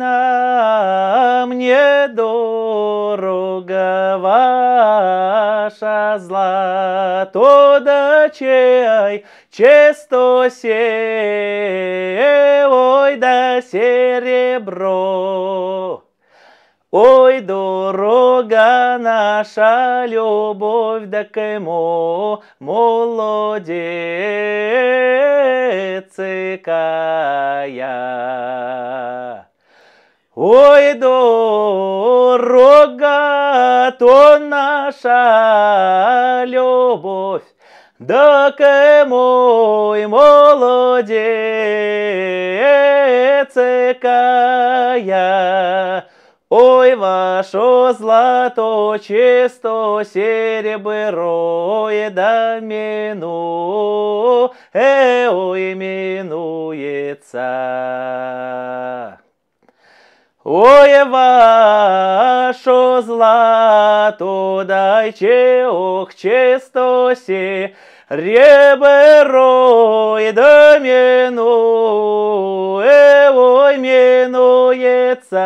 война мне дорога ваша злато дачей, често се, ой да серебро. Ой, дорога наша, любовь да кому молодец какая. Ой, дорога, то наша любовь, Доки мой молодец кая, Ой, ваше злато, чисто серебро и да мину, э, ой, минуется. Ой, вашо злато, дайче ох честоси, ребро и доміну, е ой мінується.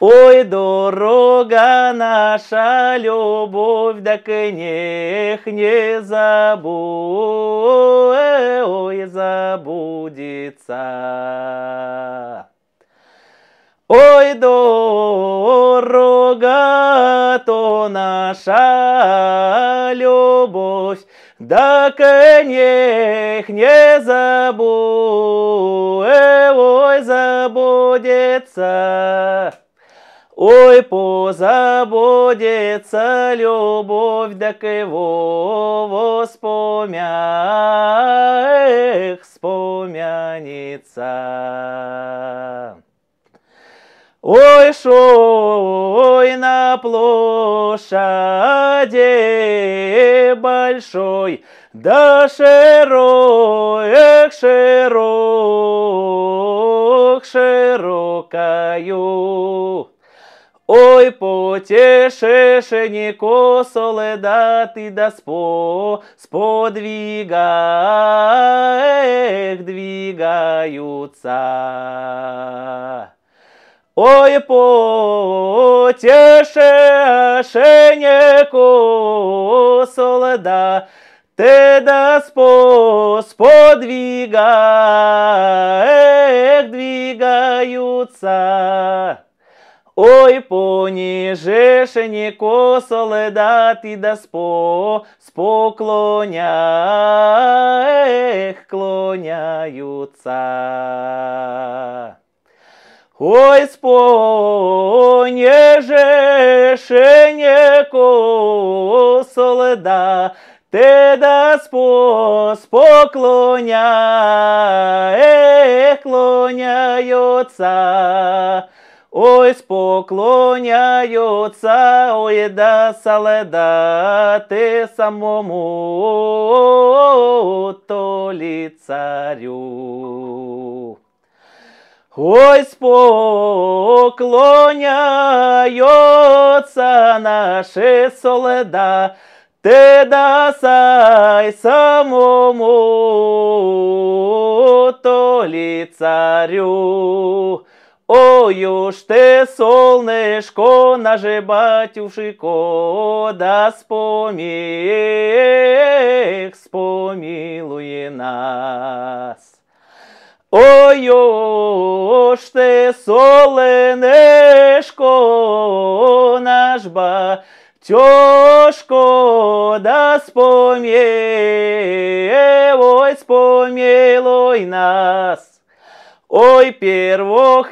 Ой, дорога наша, любовь, да к книг не забудь, ой, забудется. Ой, дорога, то наша любовь, да, конех не забудь, ой, забудется. Ой, позабудется любовь, да к его Господь. на площади большой, да широк, широк, широкою. Ой, потешешенько, соледати да спо, сподвига, эх, двигаются. Ой, потешение солода, ты да сподвига, эх, двигаются. Ой, понижешени косоледа, ты да спо, споклоня, эх, клоняются. Ой, спонеже соледа, Те да спос поклоняє, Ой, споклоняються, ой, да саледа, ти самому то ліцарю. Ой, поклоняется наши соледа, ты дасай самому то ли царю. Ой уж ты, солнышко, наже батюшико, да споміг, спомилує нас. Ой-ой, ж ти соленешко наш ба, Тяжко да спомилуй, спомилуй нас. Ой, перво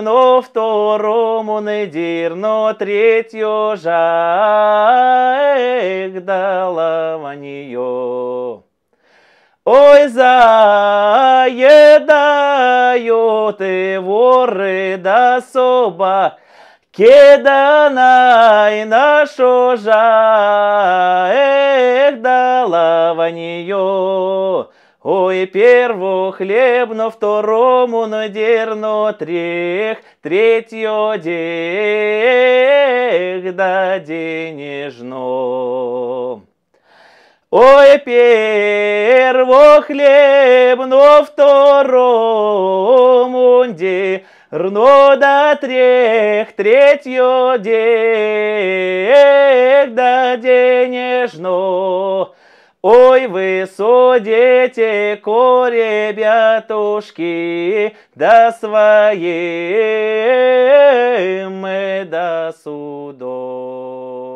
но второму недирно, третью жаль дала ванье. Ой заедают его рыда соба, Кеданай дала в далаванье. Ой, перву хлебно, второму надерно трех, третье дех да денежно. Ой, перво хлеб, но второму день. Рно до трех, третье день, да денежно. Ой, вы судите, ко, ребятушки, да своим мы до судов.